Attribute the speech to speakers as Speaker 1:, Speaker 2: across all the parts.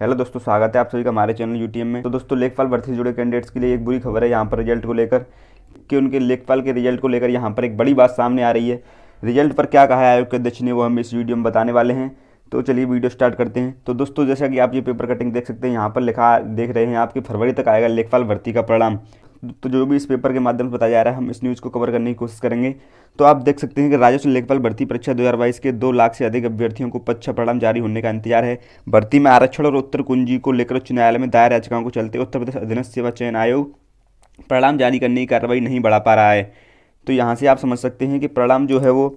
Speaker 1: hello दोस्तों स्वागत है आप सभी का हमारे चैनल यूटीएम में तो दोस्तों लेखपाल भर्ती से जुड़े कैंडिडेट्स के लिए एक बुरी खबर है यहाँ पर रिजल्ट को लेकर कि उनके लेखपाल के रिजल्ट को लेकर यहाँ पर एक बड़ी बात सामने आ रही है रिजल्ट पर क्या कहा है आयोग के अध्यक्ष ने वो हम इस वीडियो में बताने वाले हैं तो चलिए वीडियो स्टार्ट करते हैं तो दोस्तों जैसा कि आप ये पेपर कटिंग देख सकते हैं यहाँ पर लिखा देख रहे हैं आपकी फरवरी तक आएगा लेखपाल भर्ती का परिणाम तो जो भी इस पेपर के माध्यम से बताया जा रहा है हम इस न्यूज़ को कवर करने की कोशिश करेंगे तो आप देख सकते हैं कि राजस्व लेखपाल भर्ती परीक्षा 2022 के दो लाख से अधिक अभ्यर्थियों को पक्ष परिणाम जारी होने का इंतजार है भर्ती में आरक्षण और उत्तर कुंजी को लेकर उच्च न्यायालय में दायर याचिकाओं को चलते उत्तर प्रदेश अधीनस्थ सेवा चयन आयोग परिणाम जारी करने की कार्रवाई नहीं बढ़ा पा रहा है तो यहाँ से आप समझ सकते हैं कि परिणाम जो है वो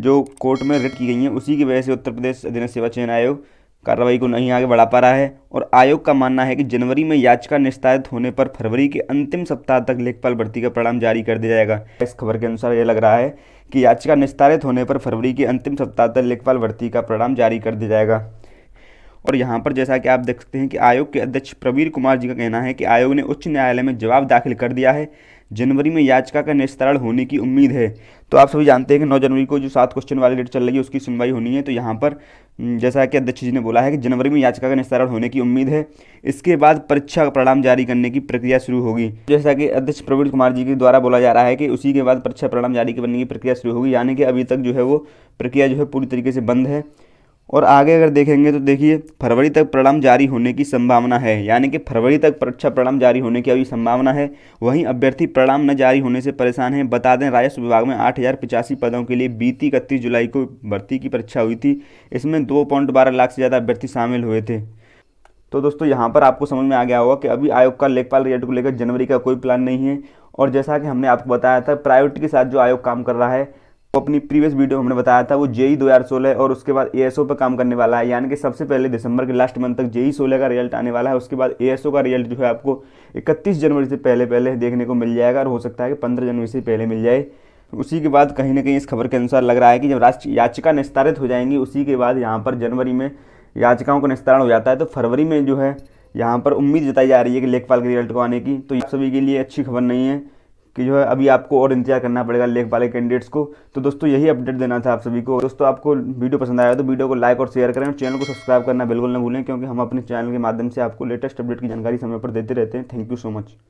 Speaker 1: जो कोर्ट में रिट की गई हैं उसी की वजह से उत्तर प्रदेश अधीनस्थ सेवा चयन आयोग कार्रवाई को नहीं आगे बढ़ा पा रहा है और आयोग का मानना है कि जनवरी में याचिका निस्तारित होने पर फरवरी के अंतिम सप्ताह तक लेखपाल भर्ती का परिणाम जारी कर दिया जाएगा इस खबर के अनुसार यह लग रहा है कि याचिका निस्तारित होने पर फरवरी के अंतिम सप्ताह तक लेखपाल भर्ती का परिणाम जारी कर दिया जाएगा और यहाँ पर जैसा कि आप देख सकते हैं कि आयोग के अध्यक्ष प्रवीर कुमार जी का कहना है कि आयोग ने उच्च न्यायालय में जवाब दाखिल कर दिया है जनवरी में याचिका का निस्तारण होने की उम्मीद है तो आप सभी जानते हैं कि 9 जनवरी को जो सात क्वेश्चन वाली डेट चल रही है उसकी सुनवाई होनी है तो यहाँ पर हम्म, जैसा कि अध्यक्ष जी ने बोला है कि जनवरी में याचिका का निस्तारण होने की उम्मीद है इसके बाद परीक्षा का परिणाम जारी करने की प्रक्रिया शुरू होगी जैसा कि अध्यक्ष प्रवीण कुमार जी के द्वारा बोला जा रहा है कि उसी के बाद परीक्षा परिणाम जारी करने की प्रक्रिया शुरू होगी यानी कि अभी तक जो है वो प्रक्रिया जो है पूरी तरीके से बंद है और आगे अगर देखेंगे तो देखिए फरवरी तक परिणाम जारी होने की संभावना है यानी कि फरवरी तक परीक्षा अच्छा परिणाम जारी होने की अभी संभावना है वहीं अभ्यर्थी परिणाम न जारी होने से परेशान हैं बता दें राजस्व विभाग में आठ पदों के लिए बीती इकतीस जुलाई को भर्ती की परीक्षा हुई थी इसमें दो लाख से ज़्यादा अभ्यर्थी शामिल हुए थे तो दोस्तों यहाँ पर आपको समझ में आ गया होगा कि अभी आयोग का लेखपाल रिजल्ट को लेकर जनवरी का कोई प्लान नहीं है और जैसा कि हमने आपको बताया था प्रायोरिटी के साथ जो आयोग काम कर रहा है वो अपनी प्रीवियस वीडियो हमने बताया था वो जेई दो हज़ार सोलह और उसके बाद एएसओ पर काम करने वाला है यानी कि सबसे पहले दिसंबर के लास्ट मंथ तक जेई सोलह का रिजल्ट आने वाला है उसके बाद एएसओ का रिजल्ट जो है आपको 31 जनवरी से पहले पहले देखने को मिल जाएगा और हो सकता है कि 15 जनवरी से पहले मिल जाए उसी के बाद कहीं ना कहीं इस खबर के अनुसार लग रहा है कि जब राष्ट्र याचिका निस्तारित हो जाएंगी उसी के बाद यहाँ पर जनवरी में याचिकाओं का निस्तारण हो जाता है तो फरवरी में जो है यहाँ पर उम्मीद जताई जा रही है कि लेखपाल के रिजल्ट को आने की तो सभी के लिए अच्छी खबर नहीं है कि जो है अभी आपको और इंतजार करना पड़ेगा लेख वाले कैंडिडेट्स को तो दोस्तों यही अपडेट देना था आप सभी को दोस्तों आपको वीडियो पसंद आया तो वीडियो को लाइक और शेयर करें और चैनल को सब्सक्राइब करना बिल्कुल ना भूलें क्योंकि हम अपने चैनल के माध्यम से आपको लेटेस्ट अपडेट की जानकारी समय पर देते रहते हैं थैंक यू सो मच